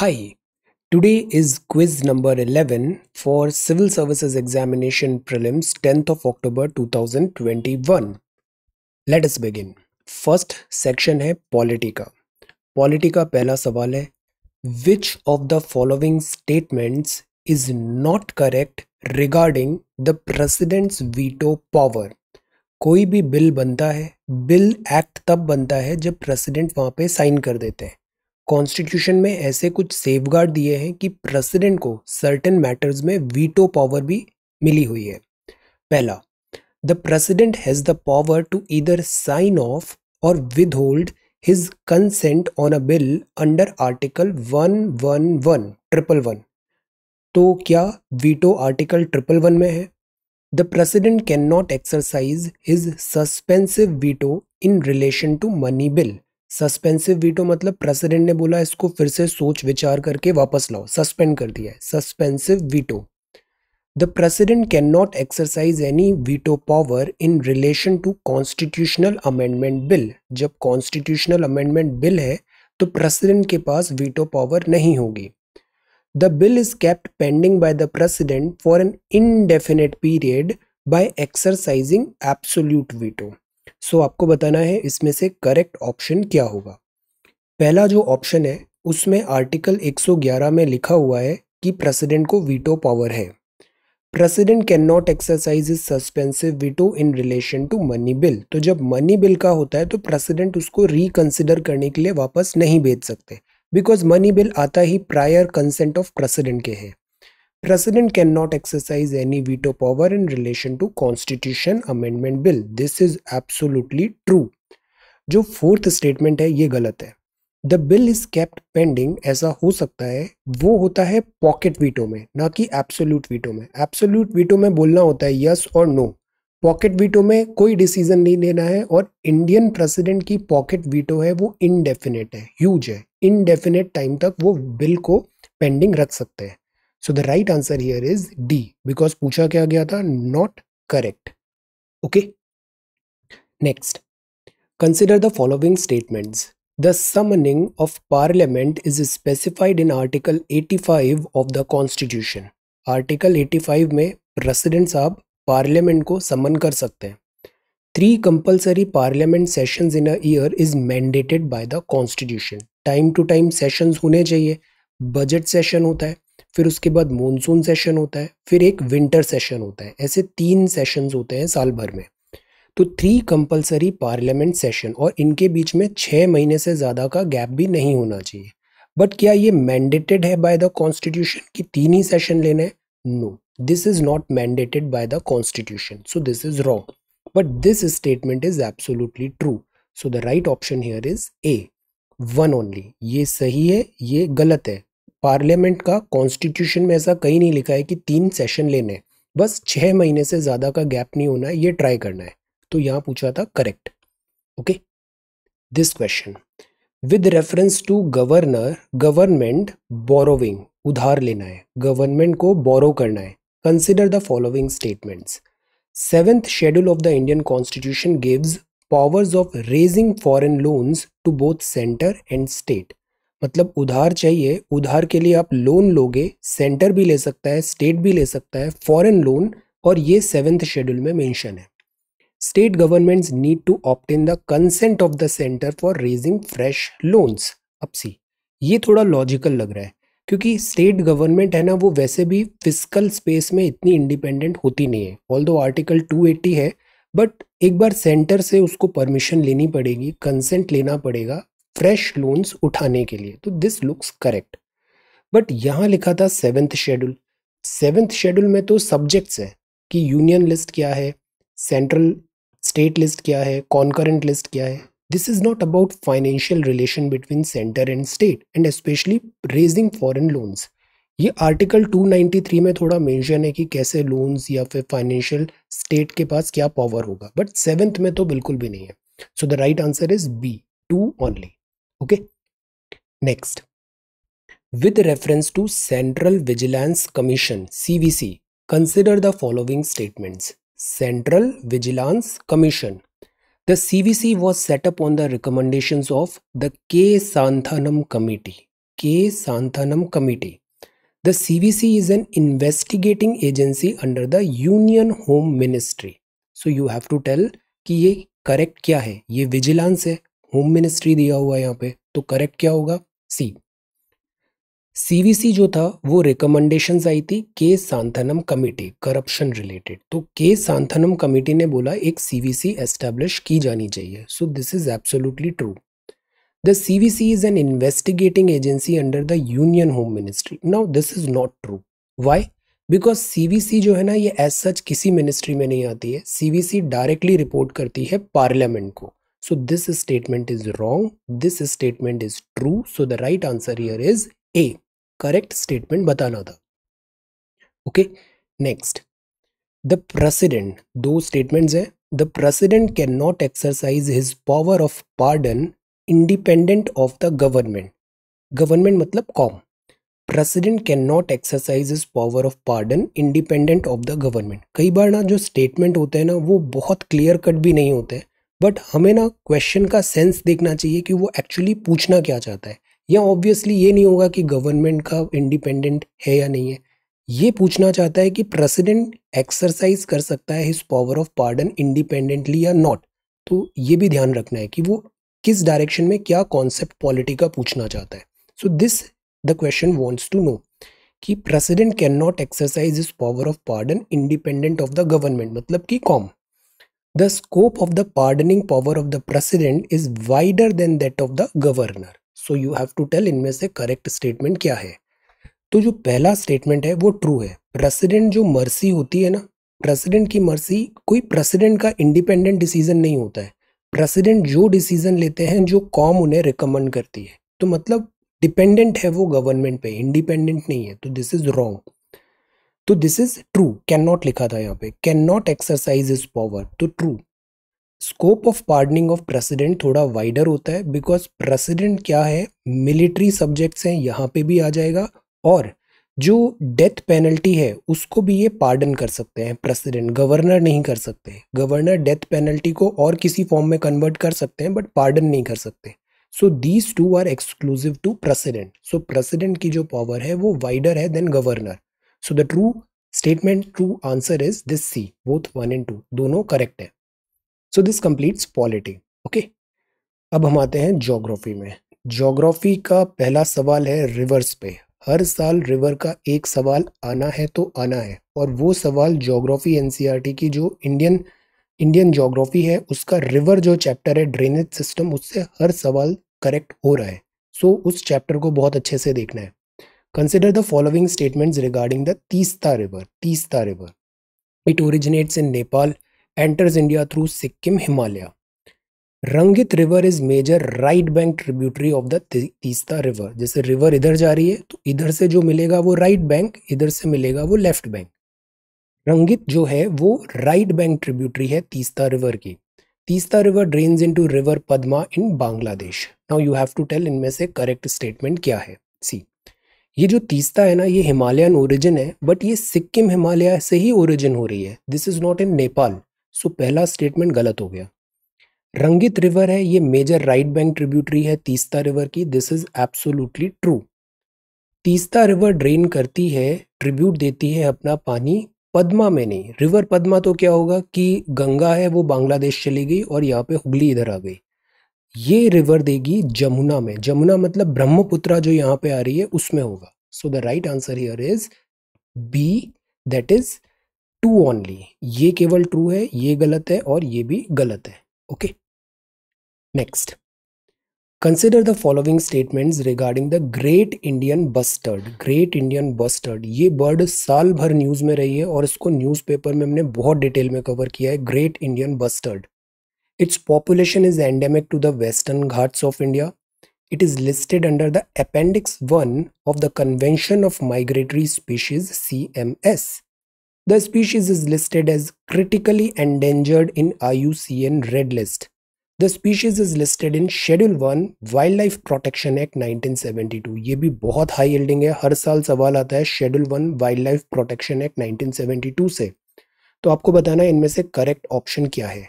Hi, today is quiz number 11 for Civil Services Examination Prelims 10th of October 2021. Let us begin. First section है polity का polity का पहला सवाल है which of the following statements is not correct regarding the president's veto power कोई भी bill बनता है बिल एक्ट तब बनता है जब प्रेसिडेंट वहां पे साइन कर देते हैं कॉन्स्टिट्यूशन में ऐसे कुछ सेफगार्ड दिए हैं कि प्रेसिडेंट को सर्टेन मैटर्स में वीटो पावर भी मिली हुई है पहला the president has the power to either sign off और withhold his consent on a bill under article one one one triple one तो क्या वीटो आर्टिकल ट्रिपल वन में है the president cannot exercise his suspensive veto in relation to money bill suspensive veto मतलब president ने बोला इसको फिर से सोच विचार करके वापस लाओ सस्पेंड कर दिया है suspensive veto the president cannot exercise any veto power in relation to constitutional amendment bill जब कॉन्स्टिट्यूशनल अमेंडमेंट बिल है तो प्रेसिडेंट के पास वीटो पावर नहीं होगी the bill is kept pending by the president for an indefinite period by exercising absolute veto so आपको बताना है इसमें से करेक्ट ऑप्शन क्या होगा पहला जो ऑप्शन है उसमें आर्टिकल 111 में लिखा हुआ है कि प्रेसिडेंट को वीटो पावर है president cannot exercise is suspensive veto in relation to money bill तो जब मनी बिल का होता है तो प्रेसिडेंट उसको रिकंसिडर करने के लिए वापस नहीं भेज सकते बिकॉज मनी बिल आता ही प्रायर कंसेंट ऑफ प्रेसिडेंट के है President cannot exercise any veto power in relation to Constitution Amendment Bill. This is absolutely true. जो फोर्थ स्टेटमेंट है ये गलत है the bill is kept pending ऐसा हो सकता है वो होता है pocket veto में ना कि absolute veto में Absolute veto में बोलना होता है yes और no. पॉकेट वीटो में कोई डिसीजन नहीं लेना है और इंडियन प्रेसिडेंट की पॉकेट वीटो है वो इनडेफिनेट है ह्यूज है इनडेफिनेट टाइम तक वो बिल को पेंडिंग रख सकते हैं so the right answer here is D because पूछा क्या गया था not correct okay next consider the following statements the summoning of parliament is specified in article 85 of the constitution article 85 में प्रेसिडेंट साहब पार्लियामेंट को समन कर सकते हैं three compulsory parliament sessions in a year is mandated by the constitution time to time sessions होने चाहिए budget session होता है फिर उसके बाद मॉनसून सेशन होता है फिर एक विंटर सेशन होता है ऐसे तीन सेशंस होते हैं साल भर में तो थ्री कंपलसरी पार्लियामेंट सेशन और इनके बीच में छः महीने से ज़्यादा का गैप भी नहीं होना चाहिए बट क्या ये मैंडेटेड है बाय द कॉन्स्टिट्यूशन कि तीन ही सेशन लेना है no this is not mandated by the constitution so this is wrong but this statement is absolutely true so the right option here is A one only ये सही है ये गलत है पार्लियामेंट का कॉन्स्टिट्यूशन में ऐसा कहीं नहीं लिखा है कि तीन सेशन लेने बस छः महीने से ज़्यादा का गैप नहीं होना है ये ट्राई करना है तो यहाँ पूछा था correct okay this question with reference to governor government borrowing उधार लेना है गवर्नमेंट को बोरो करना है consider the following statements seventh schedule of the Indian constitution gives powers of raising foreign loans to both centre and state मतलब उधार चाहिए उधार के लिए आप लोन लोगे सेंटर भी ले सकता है स्टेट भी ले सकता है फॉरेन लोन और ये सेवेंथ शेड्यूल में मेंशन है state governments need to obtain the consent of the centre for raising fresh loans अपसी ये थोड़ा लॉजिकल लग रहा है क्योंकि स्टेट गवर्नमेंट है ना वो वैसे भी फिजिकल स्पेस में इतनी इंडिपेंडेंट होती नहीं है ऑल आर्टिकल टू है बट एक बार सेंटर से उसको परमिशन लेनी पड़ेगी कंसेंट लेना पड़ेगा फ्रेश लोन्स उठाने के लिए तो दिस लुक्स करेक्ट बट यहाँ लिखा था सेवेंथ शेड्यूल सेवेंथ शेड्यूल में तो सब्जेक्ट्स है कि यूनियन लिस्ट क्या है सेंट्रल स्टेट लिस्ट क्या है कॉन्करेंट लिस्ट क्या है this is not about financial relation between centre and state and specially raising foreign loans ये आर्टिकल 293 में थोड़ा मेंशन है कि कैसे लोन्स या फिर फाइनेंशियल स्टेट के पास क्या पावर होगा बट सेवेंथ में तो बिल्कुल भी नहीं है so the right answer is B two only okay next with reference to Central Vigilance Commission CVC consider the following statement Central Vigilance Commission the CVC was set up on the recommendation of the K Santhanam committee K Santhanam committee the CVC is an investigating agency under the union home ministry so you have to tell कि ये correct क्या है ये vigilance है home ministry दिया हुआ है यहाँ पे तो करेक्ट क्या होगा सी सीवीसी जो था वो रिकमेंडेशन आई थी के सांथनम कमेटी करप्शन रिलेटेड तो के सांथनम कमेटी ने बोला एक सीवीसी एस्टेब्लिश की जानी चाहिए so this is absolutely true the CVC is an investigating agency under the union home ministry now this is not true why because CVC जो है ना ये एज सच किसी मिनिस्ट्री में नहीं आती है सीवीसी डायरेक्टली रिपोर्ट करती है पार्लियामेंट को So this statement is wrong. This statement is true. So the right answer here is A. Correct statement बताना tha Okay. Next. The president. दो statements है. The president cannot exercise his power of pardon independent of the government. Government मतलब com president cannot exercise his power of pardon independent of the government government कई बार ना जो statement होते हैं ना वो बहुत क्लियर कट भी नहीं होते हैं बट हमें ना क्वेश्चन का सेंस देखना चाहिए कि वो एक्चुअली पूछना क्या चाहता है या ऑब्वियसली ये नहीं होगा कि गवर्नमेंट का इंडिपेंडेंट है या नहीं है ये पूछना चाहता है कि प्रेसिडेंट एक्सरसाइज कर सकता है his power of pardon independently या नॉट तो ये भी ध्यान रखना है कि वो किस डायरेक्शन में क्या कॉन्सेप्ट पॉलिटी का पूछना चाहता है so this the question wants to know कि president cannot exercise his power of pardon independent of the government मतलब कि कॉम the scope of the pardoning power of the president is wider than that of the governor so you have to tell इनमें से correct statement क्या है तो जो पहला स्टेटमेंट है वो ट्रू है प्रेसिडेंट जो मर्सी होती है ना प्रेसिडेंट की मर्सी कोई प्रेसिडेंट का इंडिपेंडेंट डिसीजन नहीं होता है प्रेसिडेंट जो डिसीजन लेते हैं जो कॉम उन्हें रिकमेंड करती है तो मतलब डिपेंडेंट है वो गवर्नमेंट पे इंडिपेंडेंट नहीं है तो दिस इज रॉन्ग तो this is true cannot लिखा था यहाँ पे cannot exercise is power तो true scope of pardoning of president थोड़ा वाइडर होता है बिकॉज प्रेसिडेंट क्या है मिलिट्री सब्जेक्ट्स हैं यहाँ पे भी आ जाएगा और जो डेथ पेनल्टी है उसको भी ये पार्डन कर सकते हैं प्रेसिडेंट गवर्नर नहीं कर सकते गवर्नर डेथ पेनल्टी को और किसी फॉर्म में कन्वर्ट कर सकते हैं बट पार्डन नहीं कर सकते so these two are exclusive to president so president की जो पावर है वो वाइडर है than governor so the true statement true answer is this C both one and two दोनों करेक्ट है so this completes polity okay अब हम आते हैं जोग्राफी में जोग्राफी का पहला सवाल है रिवर्स पे हर साल रिवर का एक सवाल आना है तो आना है और वो सवाल जोग्राफी एनसीईआरटी e की जो इंडियन इंडियन जोग्राफी है उसका रिवर जो चैप्टर है ड्रेनेज सिस्टम उससे हर सवाल करेक्ट हो रहा है सो so, उस चैप्टर को बहुत अच्छे से देखना है Consider the following statements regarding the Teesta River. Teesta River. It originates in Nepal, enters India through Sikkim, Himalaya. Rangit river is major right bank tributary of the Teesta river जैसे रिवर इधर जा रही है तो इधर से जो मिलेगा वो राइट right बैंक इधर से मिलेगा वो लेफ्ट बैंक रंगित जो है वो राइट बैंक ट्रिब्यूटरी है तीस्ता रिवर की Teesta river drains to river Padma in Bangladesh now you have to tell इनमें से करेक्ट स्टेटमेंट क्या है सी ये जो तीस्ता है ना ये हिमालयन ओरिजिन है बट ये सिक्किम हिमालय से ही ओरिजिन हो रही है this is not in Nepal so पहला स्टेटमेंट गलत हो गया रंगित रिवर है ये मेजर राइट बैंक ट्रिब्यूटरी है तीस्ता रिवर की this is absolutely true Teesta river drain करती है ट्रिब्यूट देती है अपना पानी पद्मा में नहीं रिवर पद्मा तो क्या होगा कि गंगा है वो बांग्लादेश चली गई और यहाँ पे हुगली इधर आ गई ये रिवर देगी जमुना में जमुना मतलब ब्रह्मपुत्रा जो यहाँ पे आ रही है उसमें होगा so the right answer here is B that is two only ये केवल ट्रू है ये गलत है और ये भी गलत है okay next consider the following statement regarding the great Indian bustard great Indian bustard ये बर्ड साल भर न्यूज़ में रही है और इसको पेपर में हमने बहुत डिटेल में कवर किया है great Indian bustard Its population is endemic to the Western Ghats of India. It is listed under the Appendix 1 of the Convention of Migratory Species CMS. The species is listed as critically endangered in IUCN Red List. The species is listed in Schedule 1 Wildlife Protection Act 1972. ये भी बहुत high yielding है हर साल सवाल आता है schedule one wild life 1972 से तो आपको बताना है इनमें से करेक्ट ऑप्शन क्या है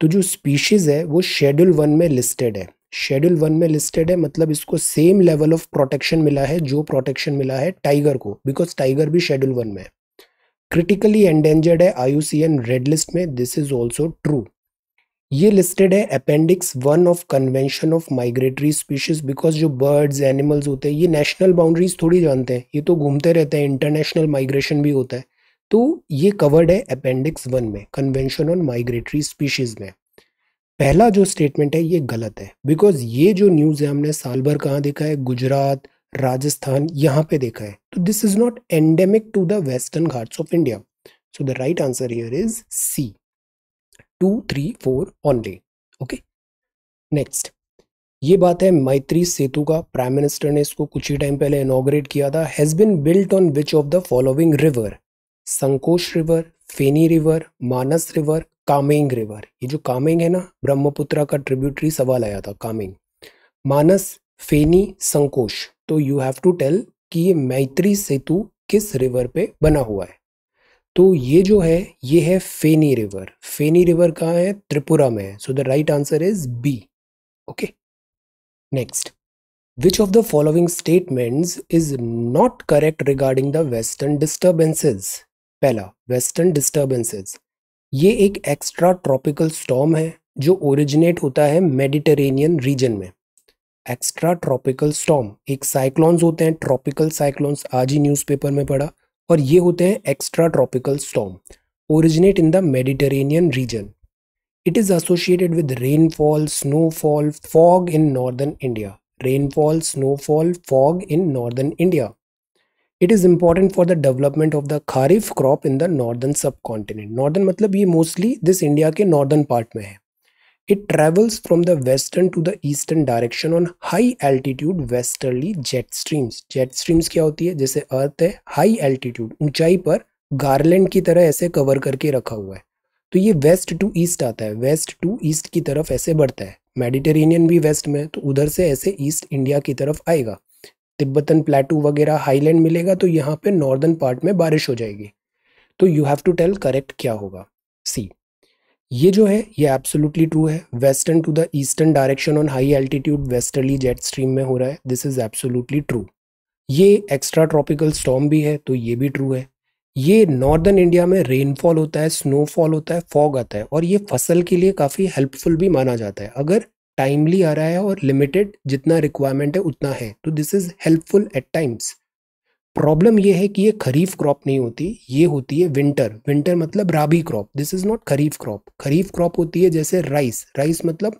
तो जो स्पीशीज़ है वो शेड्यूल वन में लिस्टेड है शेड्यूल वन में लिस्टेड है मतलब इसको सेम लेवल ऑफ प्रोटेक्शन मिला है जो प्रोटेक्शन मिला है टाइगर को बिकॉज टाइगर भी शेड्यूल वन में है क्रिटिकली एंडेंजर्ड है एन रेड लिस्ट में दिस इज ऑल्सो ट्रू ये लिस्टेड है appendix one of convention of migratory species because जो बर्ड्स एनिमल्स होते हैं ये नेशनल बाउंड्रीज थोड़ी जानते हैं ये तो घूमते रहते हैं इंटरनेशनल माइग्रेशन भी होता है तो ये कवर्ड है अपेंडिक्स वन में कन्वेंशन ऑन माइग्रेटरी स्पीशीज़ में पहला जो स्टेटमेंट है ये गलत है बिकॉज ये जो न्यूज़ है हमने साल भर कहाँ देखा है गुजरात राजस्थान यहाँ पे देखा है तो this is not endemic to the Western Ghats of India so the right answer here is C two three four only okay next ये बात है मैत्री सेतु का प्राइम मिनिस्टर ने इसको कुछ ही टाइम पहले इनोग्रेट किया था has been built on which of the following river Sankosh river Feni river Manas river Kameng river ये जो कामेंग है ना ब्रह्मपुत्रा का ट्रिब्यूटरी सवाल आया था कामेंग मानस फेनी संकोश तो यू हैव टू टेल कि ये मैत्री सेतु किस रिवर पे बना हुआ है तो ये जो है ये है फेनी रिवर फेनी रिवर कहाँ है त्रिपुरा में है so the right answer is B okay next which of the following statements is not correct regarding the western disturbances पहला वेस्टर्न डिस्टर्बेंसेस ये एक एक्स्ट्रा ट्रॉपिकल स्टॉम है जो ओरिजिनेट होता है मेडिटेरेनियन रीजन में एक्स्ट्रा ट्रॉपिकल स्टॉम एक cyclones होते हैं ट्रॉपिकल साइक्लोन्स आज ही न्यूज़पेपर में पढ़ा और ये होते हैं extra tropical storm originate in the Mediterranean region it is associated with rainfall snowfall fog in northern India rainfall snowfall fog in northern India it is important for the development of the kharif crop in the northern subcontinent northern मतलब ये mostly this India के northern part में है it travels from the western to the eastern direction on high altitude westerly jet streams jet streams क्या होती है जैसे अर्थ है हाई एल्टीट्यूड ऊंचाई पर गार्लैंड की तरह ऐसे कवर करके रखा हुआ है तो ये वेस्ट टू ईस्ट आता है वेस्ट टू ईस्ट की तरफ ऐसे बढ़ता है मेडिटेरेनियन भी वेस्ट में तो उधर से ऐसे ईस्ट इंडिया की तरफ आएगा तिब्बतन प्लेटू वगैरह हाईलैंड मिलेगा तो यहाँ पे नॉर्दर्न पार्ट में बारिश हो जाएगी तो you have to tell correct क्या होगा सी ये जो है ये एब्सोल्युटली ट्रू है western to the eastern direction on high altitude westerly jet stream में हो रहा है दिस इज एब्सोल्युटली ट्रू ये एक्स्ट्रा ट्रॉपिकल स्टॉम भी है तो ये भी ट्रू है ये नॉर्दर्न इंडिया में रेनफॉल होता है स्नोफॉल होता है फॉग आता है और ये फसल के लिए काफ़ी हेल्पफुल भी माना जाता है अगर टाइमली आ रहा है और लिमिटेड जितना रिक्वायरमेंट है उतना है तो this is helpful at times problem ये है कि ये खरीफ क्रॉप नहीं होती ये होती है विंटर विंटर मतलब rabi crop this is not kharif crop kharif crop होती है जैसे राइस राइस मतलब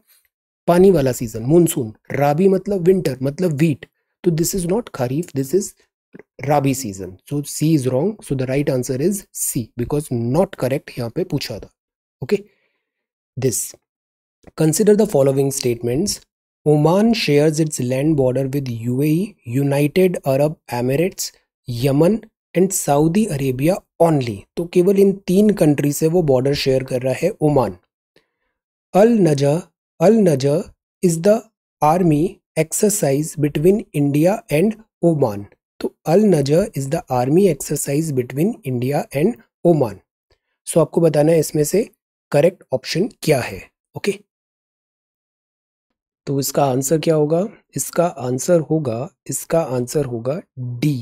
पानी वाला सीजन मानसून राबी मतलब विंटर मतलब वीट तो this is not kharif this is rabi season so C is wrong so the right answer is C because not correct यहाँ पे पूछा था okay okay? This Consider the following statements. Oman shares its land border with UAE, United Arab Emirates, Yemen and Saudi Arabia only तो केवल इन तीन country से वो border share कर रहा है Oman Al Najah Al Najah is the army exercise between India and Oman तो Al Najah is the army exercise between India and Oman so आपको बताना है इसमें से करेक्ट ऑप्शन क्या है ओके okay? तो इसका आंसर क्या होगा इसका आंसर होगा इसका आंसर होगा डी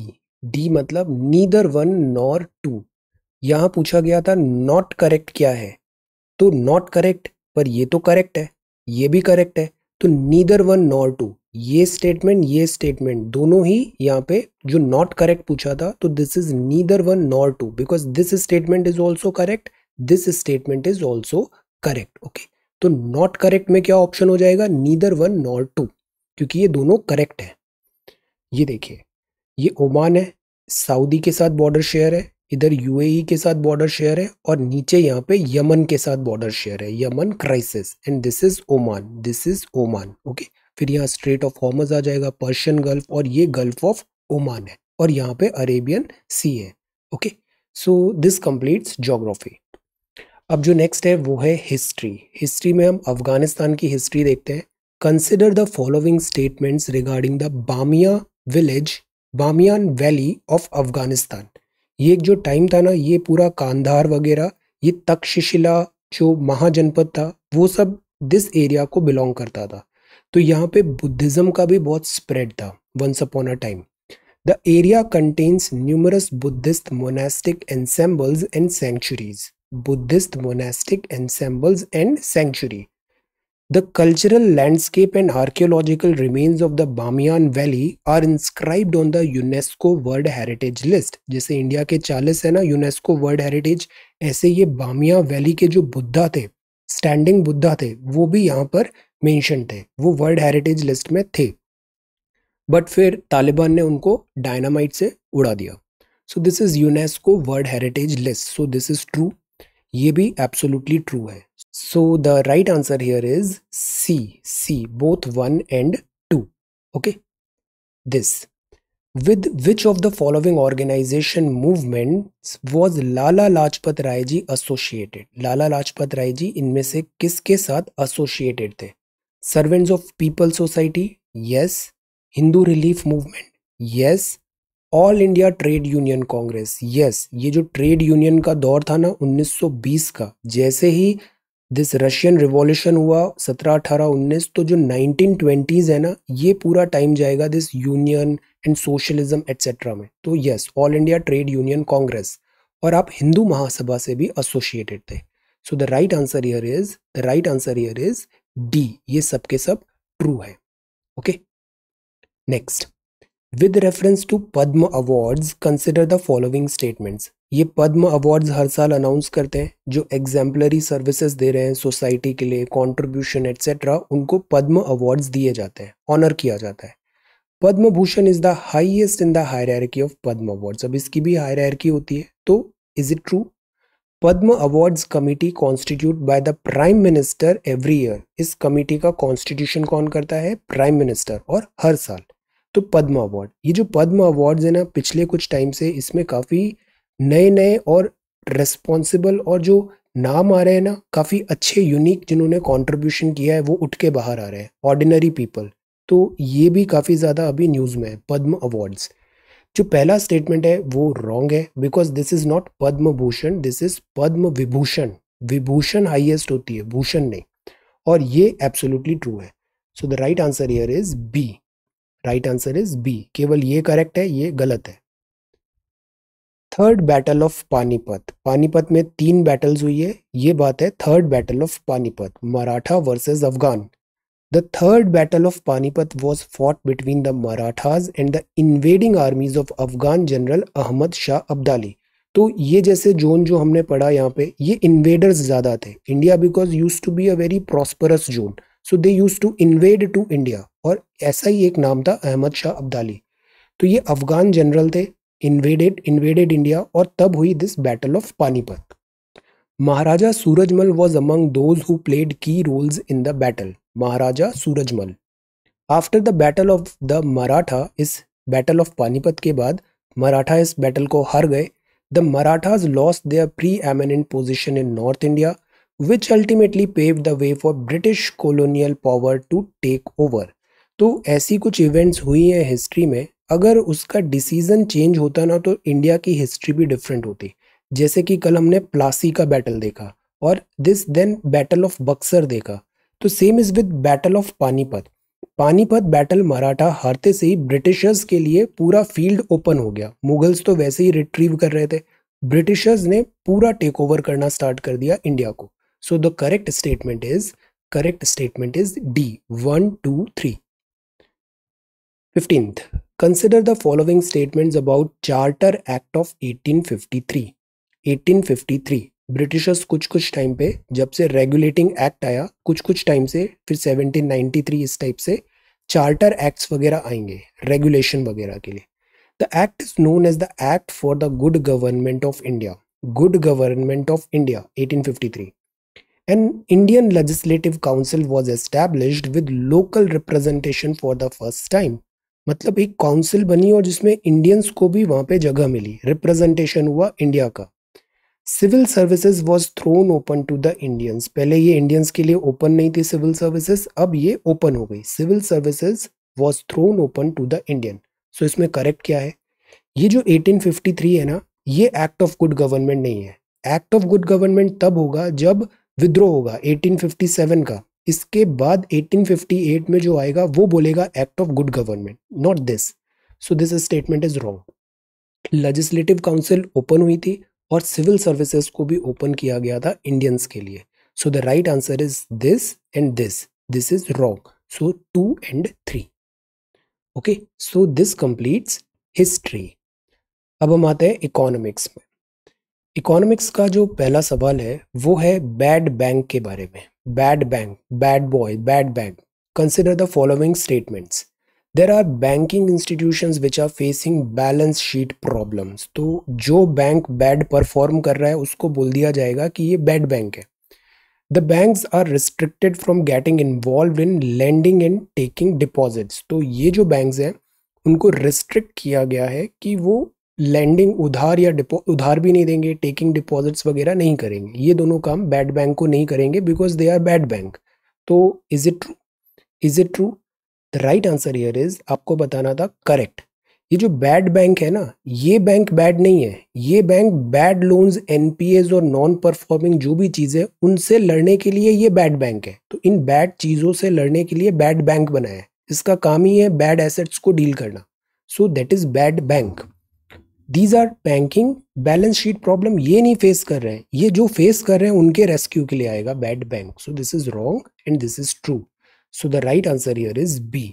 डी मतलब नीदर वन नॉर टू यहां पूछा गया था नॉट करेक्ट क्या है तो नॉट करेक्ट पर ये तो करेक्ट है ये भी करेक्ट है तो नीदर वन नॉर टू ये स्टेटमेंट ये स्टेटमेंट दोनों ही यहाँ पे जो नॉट करेक्ट पूछा था तो this is neither one nor two because this statement is also correct this statement is also correct okay तो नॉट करेक्ट में क्या ऑप्शन हो जाएगा नीदर वन नॉट टू क्योंकि ये दोनों करेक्ट हैं ये देखिए ये ओमान है सऊदी के साथ बॉर्डर शेयर है इधर यूएई e के साथ बॉर्डर शेयर है और नीचे यहाँ पे यमन के साथ बॉर्डर शेयर है Yemen crisis and this is Oman this is Oman okay फिर यहाँ स्ट्रेट ऑफ हॉमस आ जाएगा पर्शियन गल्फ और ये गल्फ ऑफ ओमान है और यहाँ पे अरेबियन सी है okay so this completes geography अब जो नेक्स्ट है वो है हिस्ट्री हिस्ट्री में हम अफगानिस्तान की हिस्ट्री देखते हैं consider the following statements regarding the Bamiyan village Bamiyan valley of Afghanistan ये जो टाइम था ना ये पूरा कांधार वगैरह ये तक्षशिला जो महाजनपद था वो सब दिस एरिया को बिलोंग करता था तो यहाँ पे बुद्धिज़्म का भी बहुत स्प्रेड था once upon a time the area contains numerous Buddhist monastic ensembles and centuries Buddhist monastic ensembles and sanctuary. The cultural landscape and archaeological remains of the Bamiyan Valley are inscribed on the UNESCO World Heritage List. जैसे India के 40 है ना UNESCO world heritage ऐसे ये बामिया valley के जो बुद्धा थे standing Buddha थे वो भी यहाँ पर मेंशन थे वो वर्ल्ड हेरिटेज लिस्ट में थे बट फिर तालिबान ने उनको डायनामाइट से उड़ा दिया so this is UNESCO world heritage list so this is true ये भी एब्सोल्युटली ट्रू है so the right answer here is C C both one and two okay this with which of the following organization movement was Lala Lajpat Rai ji associated Lala Lajpat Rai ji इनमें से किसके साथ associated थे servants of people society yes Hindu relief movement yes all India trade union Congress yes ये जो trade union का दौर था ना 1920 का जैसे ही दिस रशियन रिवॉल्यूशन हुआ 17, 18, उन्नीस तो जो ट्वेंटीज है ना ये पूरा टाइम जाएगा this union and socialism etcetera में तो yes all India trade union Congress और आप हिंदू महासभा से भी एसोसिएटेड थे so the right answer here is the right answer here is D ये सब सब ट्रू है okay next with reference to Padma awards consider the following statements ये पद्म अवार्ड्स हर साल अनाउंस करते हैं जो एग्जाम्पलरी सर्विसेज दे रहे हैं सोसाइटी के लिए कॉन्ट्रीब्यूशन एट्सेट्रा उनको पद्म अवार्ड्स दिए जाते हैं ऑनर किया जाता है Padma Bhushan is the highest in the hierarchy of Padma awards अब इसकी भी हायरकी होती है तो is it true Padma awards committee constitute by the prime minister every year इस कमिटी का कॉन्स्टिट्यूशन कौन करता है प्राइम मिनिस्टर और हर साल तो पद्म अवार्ड ये जो पद्म अवार्ड्स है ना पिछले कुछ टाइम से इसमें काफ़ी नए नए और रेस्पॉन्सिबल और जो नाम आ रहे हैं ना काफ़ी अच्छे यूनिक जिन्होंने कॉन्ट्रीब्यूशन किया है वो उठ के बाहर आ रहे हैं ऑर्डिनरी पीपल तो ये भी काफ़ी ज़्यादा अभी न्यूज़ में है पद्म अवार्ड्स जो पहला स्टेटमेंट है वो रॉन्ग है because this is not Padma Bhushan this is Padma Vibhushan Vibhushan highest होती है भूषण नहीं और ये एब्सोल्युटली ट्रू है so the right answer here is B right answer is B केवल ये करेक्ट है ये गलत है third battle of Panipat Panipat में तीन बैटल्स हुई है ये बात है third battle of Panipat Maratha versus Afghan the third battle of Panipat was fought between the Marathas and the invading armies of Afghan general Ahmad Shah Abdali तो ये जैसे जोन जो हमने पढ़ा यहाँ पे ये इन्वेडर्स ज़्यादा थे India because used to be a very prosperous zone so they used to invade to India और ऐसा ही एक नाम था अहमद शाह अब्दाली तो ये अफगान जनरल थे इन्वेडेड इन्वेडेड इंडिया और तब हुई this battle of Panipat Maharaja Surajmal was among those who played key roles in the battle Maharaja Surajmal after the battle of the Maratha इस बैटल ऑफ पानीपत के बाद मराठा इस बैटल को हार गए the Marathas lost their pre eminent position in north India which ultimately pave the way for British colonial power to take over तो ऐसी कुछ इवेंट्स हुई हैं हिस्ट्री में अगर उसका डिसीजन चेंज होता ना तो इंडिया की हिस्ट्री भी डिफरेंट होती जैसे कि कल हमने प्लासी का बैटल देखा और this then battle of Buxar देखा तो same is with battle of Panipat Panipat battle Maratha हारते से ही ब्रिटिशर्स के लिए पूरा फील्ड ओपन हो गया मुगल्स तो वैसे ही रिट्रीव कर रहे थे ब्रिटिशर्स ने पूरा टेक ओवर करना स्टार्ट कर दिया इंडिया को So the correct statement is correct statement is D 1 2 3 15th consider the following statements about charter act of 1853 1853 Britishers कुछ कुछ टाइम पे जब से रेगुलेटिंग एक्ट आया कुछ कुछ टाइम से फिर 1793 इस टाइप से चार्टर एक्ट्स वगैरह आएंगे रेगुलेशन वगैरह के लिए the act is known as the act for the good government of India good government of India 1853 an Indian Legislative Council was established with local representation for the first time. मतलब एक council बनी और जिसमें Indians को भी वहाँ पे जगह मिली रिप्रेजेंटेशन हुआ इंडिया का civil services was thrown open to the Indians पहले ये इंडियंस के लिए ओपन नहीं थी सिविल सर्विसेज अब ये ओपन हो गई civil services was thrown open to the Indian so इसमें करेक्ट क्या है ये जो 1853 है ना ये एक्ट ऑफ गुड गवर्नमेंट नहीं है एक्ट ऑफ गुड गवर्नमेंट तब होगा जब विद्रोह होगा 1857 का इसके बाद 1858 में जो आएगा वो बोलेगा act of good government not this so this statement is wrong legislative council open हुई थी और सिविल सर्विसेज को भी ओपन किया गया था इंडियंस के लिए so the right answer is this and this this is wrong so two and three okay so this completes history अब हम आते हैं इकोनॉमिक्स में इकोनॉमिक्स का जो पहला सवाल है वो है बैड बैंक के बारे में bad bank bad boy bad bank consider the following statements there are banking institution which are facing balance sheet problems तो जो बैंक बैड परफॉर्म कर रहा है उसको बोल दिया जाएगा कि ये बैड बैंक है the banks are restricted from getting involve in lending and taking deposits तो ये जो बैंक्स हैं उनको रिस्ट्रिक्ट किया गया है कि वो लैंडिंग उधार या उधार भी नहीं देंगे टेकिंग डिपॉजिट्स वगैरह नहीं करेंगे ये दोनों काम बैड बैंक को नहीं करेंगे because they are bad bank तो is it true is it true the right answer here is आपको बताना था करेक्ट ये जो बैड बैंक है ना ये बैंक बैड नहीं है ये बैंक बैड लोन्स एनपीएस और नॉन परफॉर्मिंग जो भी चीज़ें उनसे लड़ने के लिए ये बैड बैंक है तो इन बैड चीज़ों से लड़ने के लिए बैड बैंक बनाया है इसका काम ही है बैड एसेट्स को डील करना so that is bad bank these are banking balance sheet problem ये नहीं फेस कर रहे हैं ये जो फेस कर रहे हैं उनके रेस्क्यू के लिए आएगा bad bank so this is wrong and this is true so the right answer here is B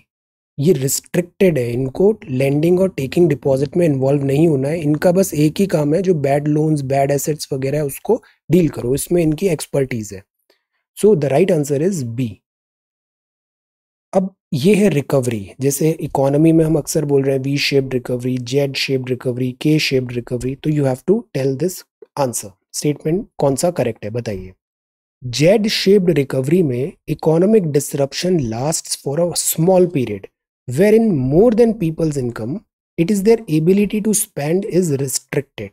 ये रिस्ट्रिक्टेड है इनको लैंडिंग और टेकिंग डिपॉजिट में इन्वॉल्व नहीं होना है इनका बस एक ही काम है जो बैड लोन्स बैड एसेट्स वगैरह है उसको डील करो इसमें इनकी एक्सपर्टीज है so the right answer is B अब ये है रिकवरी जैसे इकोनॉमी में हम अक्सर बोल रहे हैं V shaped recovery Z shaped recovery K shaped recovery तो you have to tell this answer statement कौन सा करेक्ट है बताइए जेड शेप्ड रिकवरी में economic disruption last for a small period where in more than peoples income it is their ability to spend is restricted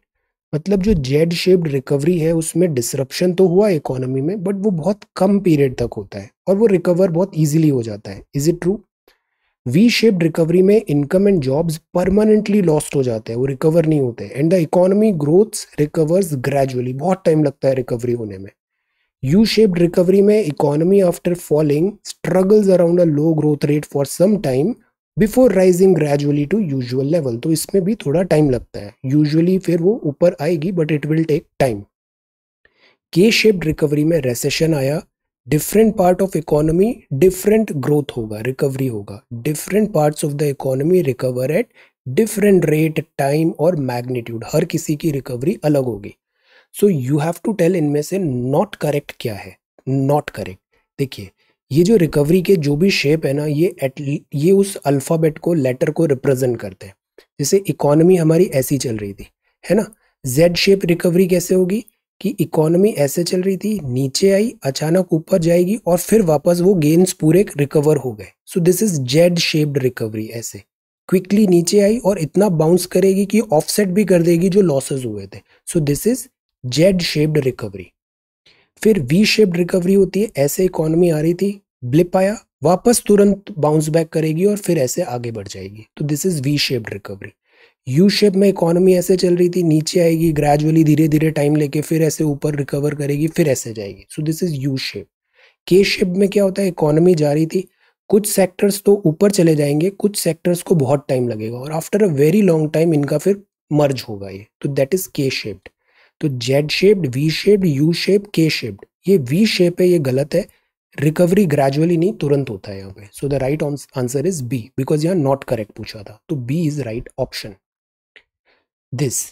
मतलब जो Z shaped recovery है उसमें disruption तो हुआ इकोनॉमी में बट वो बहुत कम पीरियड तक होता है और वो रिकवर बहुत ईजिली हो जाता है is it true V shaped recovery में income and jobs permanently lost हो जाते हैं वो रिकवर नहीं होते and the economy growth recovers gradually बहुत टाइम लगता है रिकवरी होने में यू शेप्ड रिकवरी में economy after falling struggles around a low growth rate for some time before rising gradually to usual level तो इसमें भी थोड़ा टाइम लगता है यूजुअली फिर वो ऊपर आएगी but it will take time K shaped recovery में रेसेशन आया different part of economy different growth होगा रिकवरी होगा different parts of the economy recover at different rate time और मैग्नीट्यूड हर किसी की रिकवरी अलग होगी so you have to tell इनमें से नॉट करेक्ट क्या है नॉट करेक्ट देखिए ये जो रिकवरी के जो भी शेप है ना ये एट ये उस अल्फ़ाबेट को लेटर को रिप्रेजेंट करते हैं जैसे इकोनॉमी हमारी ऐसी चल रही थी है ना जेड शेप रिकवरी कैसे होगी कि इकोनॉमी ऐसे चल रही थी नीचे आई अचानक ऊपर जाएगी और फिर वापस वो गेंस पूरे रिकवर हो गए so this is Z shaped recovery ऐसे क्विकली नीचे आई और इतना बाउंस करेगी कि ऑफसेट भी कर देगी जो लॉसेज हुए थे so this is Z shaped recovery फिर वी शेप्ड रिकवरी होती है ऐसे इकोनॉमी आ रही थी ब्लिप आया वापस तुरंत बाउंस बैक करेगी और फिर ऐसे आगे बढ़ जाएगी तो this is V shaped recovery U shape में इकोनॉमी ऐसे चल रही थी नीचे आएगी ग्रेजुअली धीरे धीरे टाइम लेके फिर ऐसे ऊपर रिकवर करेगी फिर ऐसे जाएगी so this is U shape K shape में क्या होता है इकोनॉमी जा रही थी कुछ सेक्टर्स तो ऊपर चले जाएंगे कुछ सेक्टर्स को बहुत टाइम लगेगा और after a very long time इनका फिर मर्ज होगा ये तो दैट इज के शेप्ड तो Z shaped V shaped U shape K shaped ये वी शेप है ये गलत है रिकवरी ग्रेजुअली नहीं तुरंत होता है यहाँ पे so the right answer is B because यहाँ नॉट करेक्ट पूछा था तो B is right option this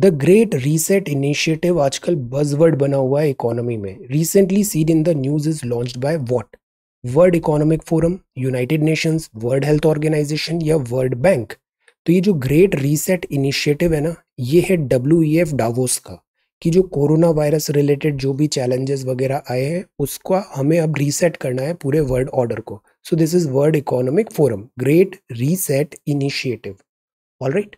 the Great Reset initiative आजकल बजवर्ड बना हुआ है इकोनॉमी में recently seen in the news is launch by what World Economic Forum United Nations World Health Organization या वर्ल्ड बैंक तो ये जो ग्रेट रीसेट इनिशिएटिव है ना ये है डब्ल्यू एफ डावोस का कि जो कोरोना वायरस रिलेटेड जो भी चैलेंजेस वगैरह आए हैं उसका हमें अब रीसेट करना है पूरे वर्ल्ड ऑर्डर को so this is World Economic Forum Great Reset initiative all right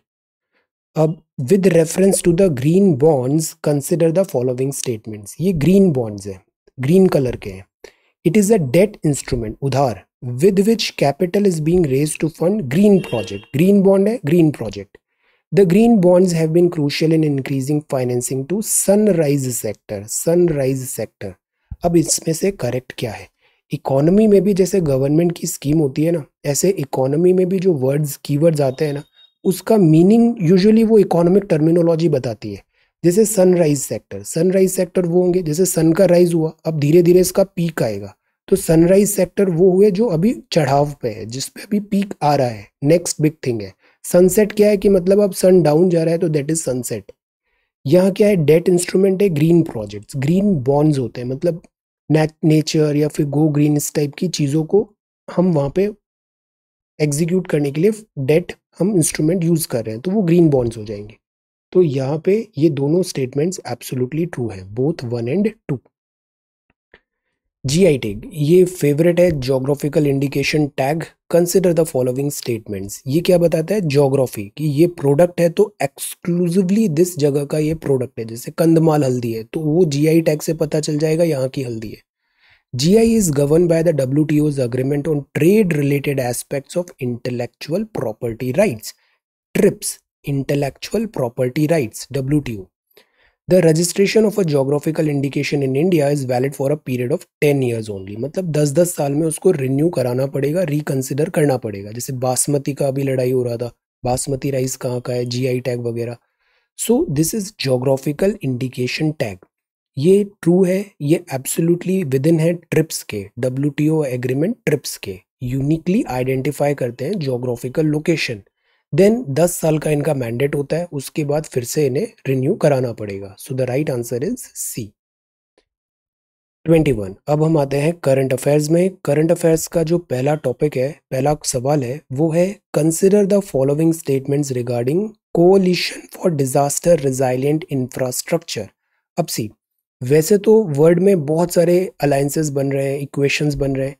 अब with reference to the green bonds consider the following statements ये ग्रीन बॉन्ड्स हैं ग्रीन कलर के हैं it is a debt instrument उधार with which capital is being raise to fund green project green bond है green project the green bonds have been crucial in increasing financing to sunrise sector sunrise sector अब इसमें से correct क्या है economy में भी जैसे गवर्नमेंट की स्कीम होती है ना ऐसे इकोनॉमी में भी जो वर्ड्स कीवर्ड्स आते हैं ना उसका मीनिंग यूजुअली वो इकोनॉमिक टर्मिनोलॉजी बताती है जैसे सनराइज सेक्टर सनराइज सेक्टर वो होंगे जैसे सन का राइज हुआ अब धीरे धीरे इसका पीक आएगा तो सनराइज सेक्टर वो हुए जो अभी चढ़ाव पे है जिस पे अभी पीक आ रहा है नेक्स्ट बिग थिंग है सनसेट क्या है कि मतलब अब सन डाउन जा रहा है तो देट इज सनसेट यहाँ क्या है डेट इंस्ट्रूमेंट है ग्रीन प्रोजेक्ट्स ग्रीन बॉन्ड्स होते हैं मतलब नेचर या फिर गो ग्रीन इस टाइप की चीज़ों को हम वहाँ पे एग्जीक्यूट करने के लिए डेट हम इंस्ट्रूमेंट यूज़ कर रहे हैं तो वो ग्रीन बॉन्ड्स हो जाएंगे तो यहाँ पे ये दोनों स्टेटमेंट्स एब्सोल्युटली ट्रू हैं both one and two G I tag ये फेवरेट है geographical indication tag consider the following statements ये क्या बताता है जोग्राफी कि ये प्रोडक्ट है तो एक्सक्लूसिवली दिस जगह का ये प्रोडक्ट है जैसे कंदमाल हल्दी है तो वो जी आई टैग से पता चल जाएगा यहाँ की हल्दी है G I is govern by the W T O's agreement on trade related aspects of intellectual property rights TRIPS intellectual property rights W T O the registration of a geographical indication in India is valid for a period of ten years only मतलब दस दस साल में उसको renew कराना पड़ेगा reconsider करना पड़ेगा जैसे बासमती का अभी लड़ाई हो रहा था बासमती राइस कहाँ का है जी आई टैग वगैरह so this is geographical indication tag ये ट्रू है ये एब्सोल्युटली विद इन है ट्रिप्स के W T O agreement TRIPS के यूनिकली आइडेंटिफाई करते हैं जोग्राफिकल लोकेशन देन दस साल का इनका मैंडेट होता है उसके बाद फिर से इन्हें रिन्यू कराना पड़ेगा so the right answer is C twenty one अब हम आते हैं करंट अफेयर्स में करंट अफेयर्स का जो पहला टॉपिक है पहला सवाल है वो है consider the following statements regarding Coalition for Disaster Resilient Infrastructure अब सी वैसे तो वर्ल्ड में बहुत सारे अलायसेज बन रहे हैं इक्वेशंस बन रहे हैं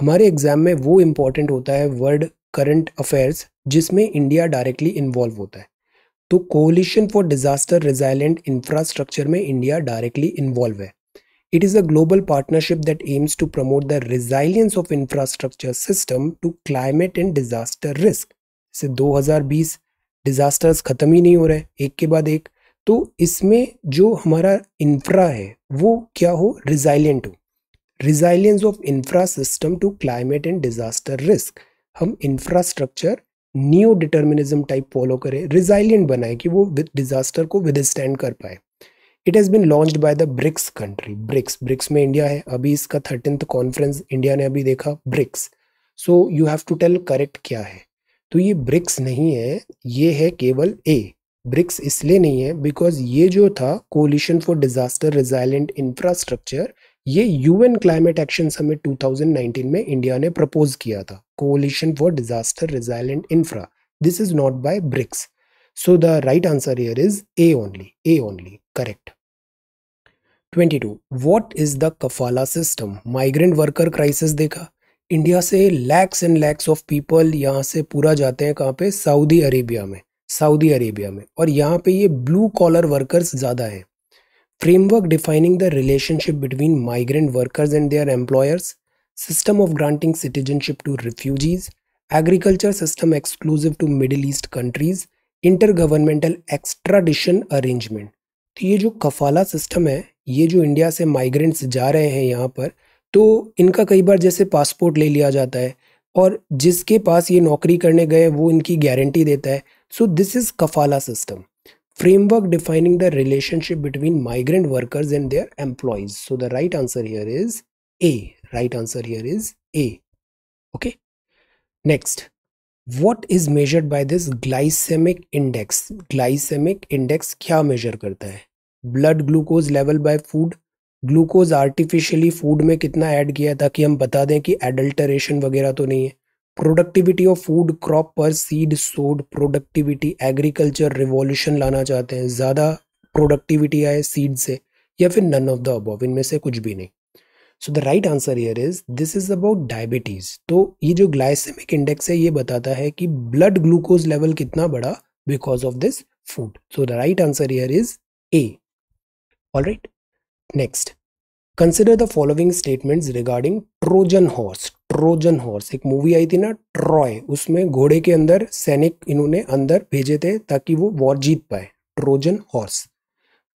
हमारे एग्जाम में वो इम्पॉर्टेंट होता है वर्ल्ड करंट अफेयर्स जिसमें इंडिया डायरेक्टली इन्वॉल्व होता है तो Coalition for Disaster Resilient Infrastructure में इंडिया डायरेक्टली इन्वॉल्व है it is a global partnership that aims to promote the resilience of infrastructure system to climate and disaster risk से 2020 disasters ख़त्म ही नहीं हो रहे एक के बाद एक तो इसमें जो हमारा इंफ्रा है वो क्या हो रिजाइलेंट हो resilience of infra system to climate and disaster risk हम infrastructure new determinism type follow करे रिजाइलियंट बनाए कि वो विद डिजास्टर को विद स्टैंड कर पाए it has been launch by the BRICS country BRICS BRICS में इंडिया है अभी इसका थर्टीन कॉन्फ्रेंस इंडिया ने अभी देखा BRICS so you have to tell correct क्या है तो ये ब्रिक्स नहीं है ये है केवल ए ब्रिक्स इसलिए नहीं है बिकॉज ये जो था Coalition for Disaster Resilient Infrastructure ये यूएन क्लाइमेट एक्शन समिट 2019 में इंडिया ने प्रपोज किया था Coalition for Disaster Resilient infra this is not by BRICS so the right answer here is A only A only correct 22 what is the कफाला system migrant worker crisis देखा India से lakhs and lakhs of people यहाँ से पूरा जाते हैं कहाँ पे सऊदी अरेबिया में सऊदी अरेबिया में और यहाँ पे ये ब्लू कॉलर वर्कर्स ज़्यादा हैं framework defining the relationship between migrant workers and their employers, system of granting citizenship to refugees, agriculture system exclusive to Middle East countries, intergovernmental extradition arrangement तो ये जो कफाला सिस्टम है ये जो इंडिया से migrants जा रहे हैं यहाँ पर तो इनका कई बार जैसे पासपोर्ट ले लिया जाता है और जिसके पास ये नौकरी करने गए वो इनकी गारंटी देता है सो दिस इज़ कफाला system framework defining the relationship between migrant workers and their employees so the right answer here is a right answer here is a okay next what is measured by this glycemic index glycemic index kya measure karta hai blood glucose level by food glucose artificially food में कितना add किया ताकि हम बता दें कि adulteration वगैरह तो नहीं है प्रोडक्टिविटी ऑफ फूड क्रॉप पर seed sowed productivity agriculture revolution लाना चाहते हैं ज़्यादा प्रोडक्टिविटी आए सीड से या फिर नन ऑफ द अबव इनमें से कुछ भी नहीं so the right answer here is this is about diabetes तो ये जो ग्लाइसेमिक इंडेक्स है ये बताता है कि ब्लड ग्लूकोज लेवल कितना बड़ा because of this food so the right answer here is A all right next consider the following statements regarding Trojan horse Trojan horse एक मूवी आई थी ना ट्रॉय उसमें घोड़े के अंदर सैनिक इन्होंने अंदर भेजे थे ताकि वो वॉर जीत पाए Trojan horse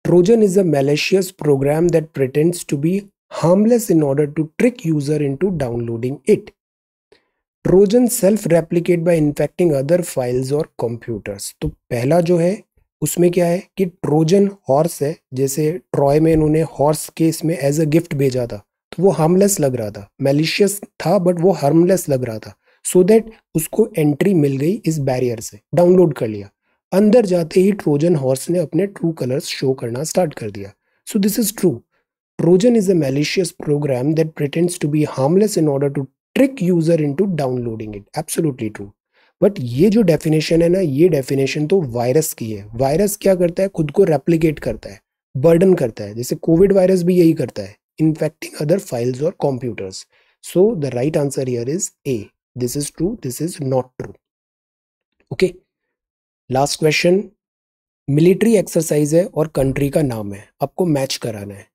Trojan is a malicious program that pretends to be harmless in order to trick user into downloading it Trojan self replicate by infecting other files और कंप्यूटर्स तो पहला जो है उसमें क्या है कि ट्रोजन हॉर्स है जैसे ट्रॉय में इन्होंने हॉर्स के इसमें एज अ गिफ्ट भेजा था तो वो हार्मलेस लग रहा था मेलिशियस था बट वो हार्मलेस लग रहा था सो so दैट उसको एंट्री मिल गई इस बैरियर से डाउनलोड कर लिया अंदर जाते ही ट्रोजन हॉर्स ने अपने ट्रू कलर्स शो करना स्टार्ट कर दिया so this is true Trojan is a malicious program that pretends to be harmless in order to trick user into downloading it absolutely true but ये जो definition है ना ये definition तो virus की है वायरस क्या करता है खुद को रेप्लीकेट करता है बर्डन करता है जैसे कोविड वायरस भी यही करता है infecting other files or computers. So the right answer here is A. This is true, this is not true. Okay. last question military exercise है और कंट्री का नाम है आपको मैच कराना है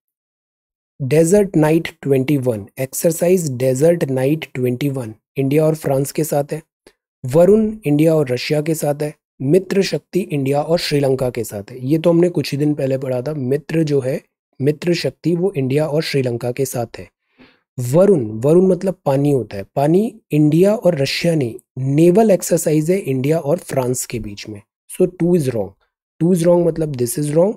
Desert Knight 21 exercise Desert Knight 21 India और France के साथ है वरुण इंडिया और रशिया के साथ है मित्र शक्ति इंडिया और श्रीलंका के साथ है ये तो हमने कुछ ही दिन पहले पढ़ा था मित्र जो है मित्र शक्ति वो इंडिया और श्रीलंका के साथ है वरुण वरुण मतलब पानी होता है पानी इंडिया और रशिया ने नेवल एक्सरसाइज है इंडिया और फ्रांस के बीच में so two is wrong two is wrong मतलब दिस इज़ रॉन्ग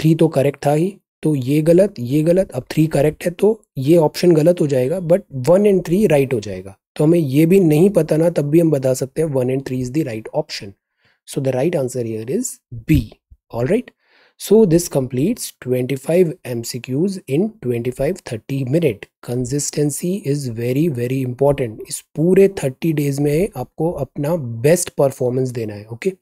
थ्री तो करेक्ट था ही तो ये गलत ये गलत अब थ्री करेक्ट है तो ये ऑप्शन गलत हो जाएगा but one and three right हो जाएगा तो हमें ये भी नहीं पता ना तब भी हम बता सकते हैं one and three is the right option so the right answer here is B all right So this completes 25 MCQs in 25-30 minute. Consistency is very very important. Is pure 30 days में आपको अपना best performance देना है, okay?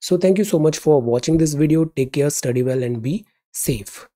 So thank you so much for watching this video. Take care, study well, and be safe.